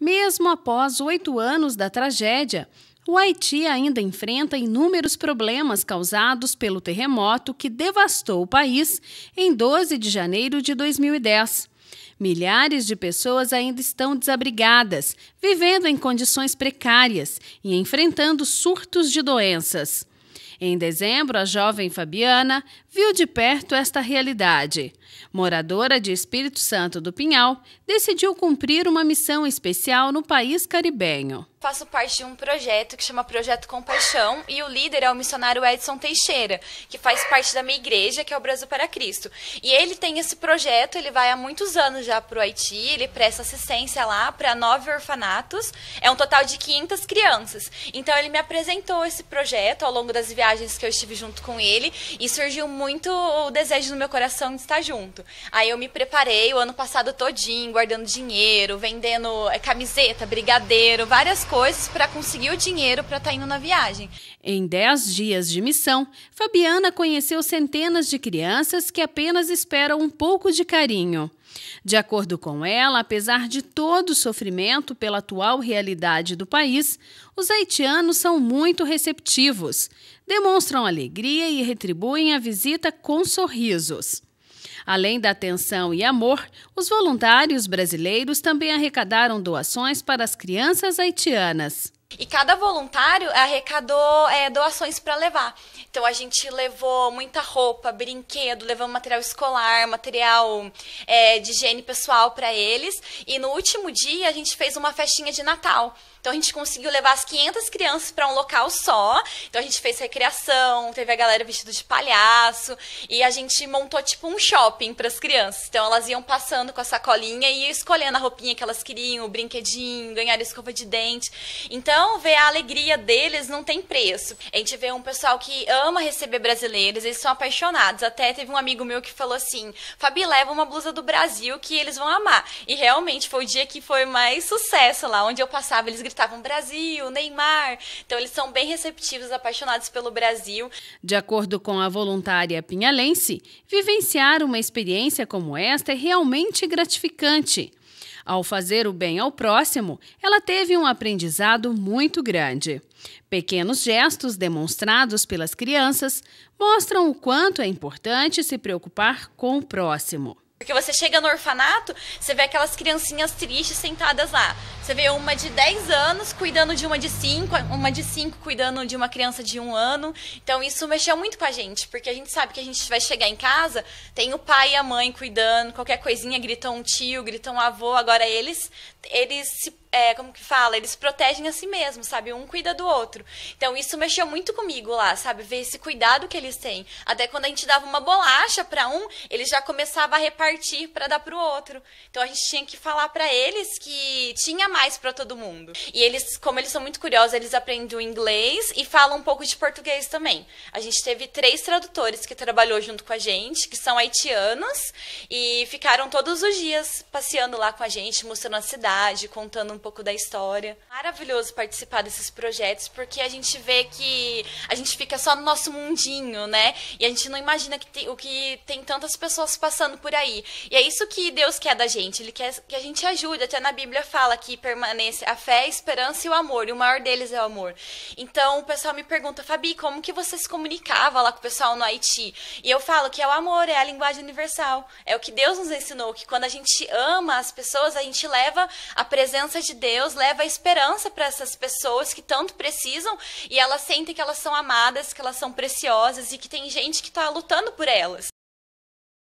Mesmo após oito anos da tragédia, o Haiti ainda enfrenta inúmeros problemas causados pelo terremoto que devastou o país em 12 de janeiro de 2010. Milhares de pessoas ainda estão desabrigadas, vivendo em condições precárias e enfrentando surtos de doenças. Em dezembro, a jovem Fabiana viu de perto esta realidade. Moradora de Espírito Santo do Pinhal, decidiu cumprir uma missão especial no país caribenho faço parte de um projeto que chama Projeto Compaixão e o líder é o missionário Edson Teixeira, que faz parte da minha igreja, que é o Brasil para Cristo. E ele tem esse projeto, ele vai há muitos anos já para o Haiti, ele presta assistência lá para nove orfanatos, é um total de 500 crianças. Então ele me apresentou esse projeto ao longo das viagens que eu estive junto com ele e surgiu muito o desejo no meu coração de estar junto. Aí eu me preparei o ano passado todinho, guardando dinheiro, vendendo é, camiseta, brigadeiro, várias coisas para conseguir o dinheiro para estar tá indo na viagem. Em 10 dias de missão, Fabiana conheceu centenas de crianças que apenas esperam um pouco de carinho. De acordo com ela, apesar de todo o sofrimento pela atual realidade do país, os haitianos são muito receptivos, demonstram alegria e retribuem a visita com sorrisos. Além da atenção e amor, os voluntários brasileiros também arrecadaram doações para as crianças haitianas. E cada voluntário arrecadou é, doações para levar. Então a gente levou muita roupa, brinquedo, levamos material escolar, material é, de higiene pessoal para eles. E no último dia a gente fez uma festinha de Natal. Então a gente conseguiu levar as 500 crianças para um local só. Então a gente fez recreação, teve a galera vestida de palhaço e a gente montou tipo um shopping para as crianças. Então elas iam passando com a sacolinha e escolhendo a roupinha que elas queriam, o brinquedinho, ganhar escova de dente. Então então, ver a alegria deles não tem preço. A gente vê um pessoal que ama receber brasileiros, eles são apaixonados. Até teve um amigo meu que falou assim: Fabi, leva uma blusa do Brasil que eles vão amar. E realmente foi o dia que foi mais sucesso lá, onde eu passava, eles gritavam Brasil, Neymar. Então, eles são bem receptivos, apaixonados pelo Brasil. De acordo com a voluntária Pinhalense, vivenciar uma experiência como esta é realmente gratificante. Ao fazer o bem ao próximo, ela teve um aprendizado muito grande. Pequenos gestos demonstrados pelas crianças mostram o quanto é importante se preocupar com o próximo. Porque você chega no orfanato, você vê aquelas criancinhas tristes sentadas lá. Você vê uma de 10 anos cuidando de uma de 5, uma de 5 cuidando de uma criança de 1 um ano. Então isso mexeu muito com a gente, porque a gente sabe que a gente vai chegar em casa, tem o pai e a mãe cuidando, qualquer coisinha, gritam um tio, gritam um avô. Agora eles, eles se é, como que fala? Eles protegem a si mesmo, sabe? Um cuida do outro. Então isso mexeu muito comigo lá, sabe? Ver esse cuidado que eles têm. Até quando a gente dava uma bolacha para um, eles já começava a repartir partir para dar para o outro. Então a gente tinha que falar para eles que tinha mais para todo mundo. E eles, como eles são muito curiosos, eles aprendem o inglês e falam um pouco de português também. A gente teve três tradutores que trabalhou junto com a gente, que são haitianos e ficaram todos os dias passeando lá com a gente, mostrando a cidade, contando um pouco da história. Maravilhoso participar desses projetos porque a gente vê que a gente fica só no nosso mundinho, né? E a gente não imagina que tem, o que tem tantas pessoas passando por aí. E é isso que Deus quer da gente. Ele quer que a gente ajude. Até na Bíblia fala que permanece a fé, a esperança e o amor. E o maior deles é o amor. Então o pessoal me pergunta, Fabi, como que você se comunicava lá com o pessoal no Haiti? E eu falo que é o amor, é a linguagem universal. É o que Deus nos ensinou, que quando a gente ama as pessoas, a gente leva a presença de Deus, leva a esperança para essas pessoas que tanto precisam e elas sentem que elas são amadas, que elas são preciosas e que tem gente que está lutando por elas.